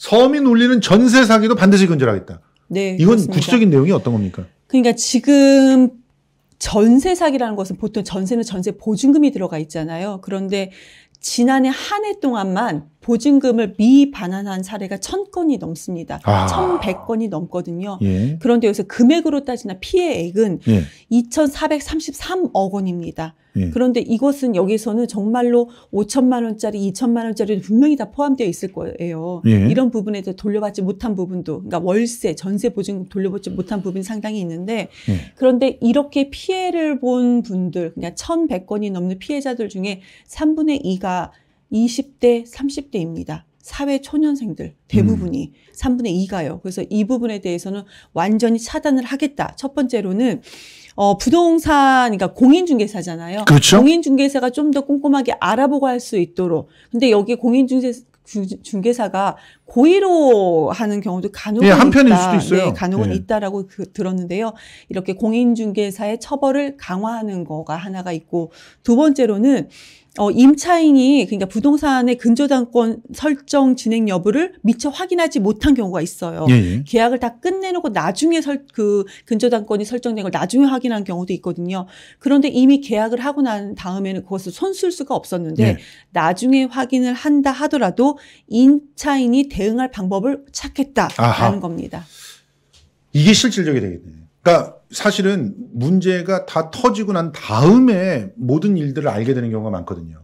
서민 울리는 전세 사기도 반드시 근절하겠다. 네. 이건 그렇습니다. 구체적인 내용이 어떤 겁니까? 그러니까 지금 전세 사기라는 것은 보통 전세는 전세 보증금이 들어가 있잖아요. 그런데 지난해 한 해 동안만 보증금을 미반환한 사례가 천건이 넘습니다. 아. 천백 건이 넘거든요. 예. 그런데 여기서 금액으로 따지나 피해액은 예. 2,433억 원입니다. 예. 그런데 이것은 여기서는 정말로 5천만 원짜리, 2천만 원짜리 분명히 다 포함되어 있을 거예요. 예. 이런 부분에 대해 돌려받지 못한 부분도, 그러니까 월세, 전세 보증금 돌려받지 못한 부분이 상당히 있는데, 예. 그런데 이렇게 피해를 본 분들, 그냥 그러니까 천백 건이 넘는 피해자들 중에 삼분의이가 다 20대, 30대입니다. 사회 초년생들 대부분이 음. 3분의 2가요. 그래서 이 부분에 대해서는 완전히 차단을 하겠다. 첫 번째로는 어, 부동산, 그러니까 공인중개사잖아요. 그렇죠? 공인중개사가 좀 더 꼼꼼하게 알아보고 할 수 있도록. 근데 여기 공인중개 중개사가 고의로 하는 경우도 간혹은 예, 한편일 있다. 수도 있어요. 네, 간혹은 예. 있다라고 그, 들었는데요. 이렇게 공인중개사의 처벌을 강화하는 거가 하나가 있고 두 번째로는 어, 임차인이 그러니까 부동산의 근저당권 설정 진행 여부를 미처 확인하지 못한 경우가 있어요. 예예. 예. 계약을 다 끝내놓고 나중에 설, 그 근저당권이 설정된 걸 나중에 확인한 경우도 있거든요. 그런데 이미 계약을 하고 난 다음에는 그것을 손쓸 수가 없었는데 예. 나중에 확인을 한다 하더라도 임차인이 대응할 방법을 찾겠다라는 아하. 겁니다. 이게 실질적이 되겠네요. 그러니까 사실은 문제가 다 터지고 난 다음에 모든 일들을 알게 되는 경우가 많거든요.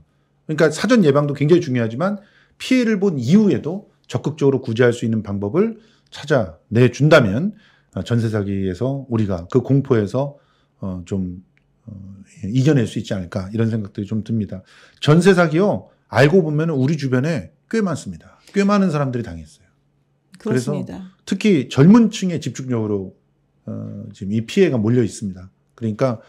그러니까 사전 예방도 굉장히 중요하지만 피해를 본 이후에도 적극적으로 구제할 수 있는 방법을 찾아내 준다면 어, 전세 사기에서 우리가 그 공포에서 어, 좀 어, 이겨낼 수 있지 않을까 이런 생각들이 좀 듭니다. 전세 사기요 알고 보면 우리 주변에 꽤 많습니다. 꽤 많은 사람들이 당했어요. 그렇습니다. 그래서 특히 젊은 층에 집중적으로 어, 지금 이 피해가 몰려 있습니다. 그러니까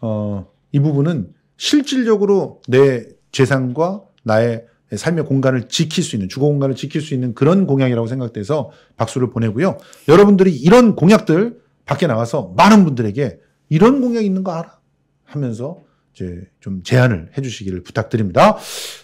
어, 이 부분은 실질적으로 내 재산과 나의 삶의 공간을 지킬 수 있는 주거 공간을 지킬 수 있는 그런 공약이라고 생각돼서 박수를 보내고요. 여러분들이 이런 공약들 밖에 나가서 많은 분들에게 이런 공약 이 있는 거 알아 하면서 이제 좀 제안을 해주시기를 부탁드립니다.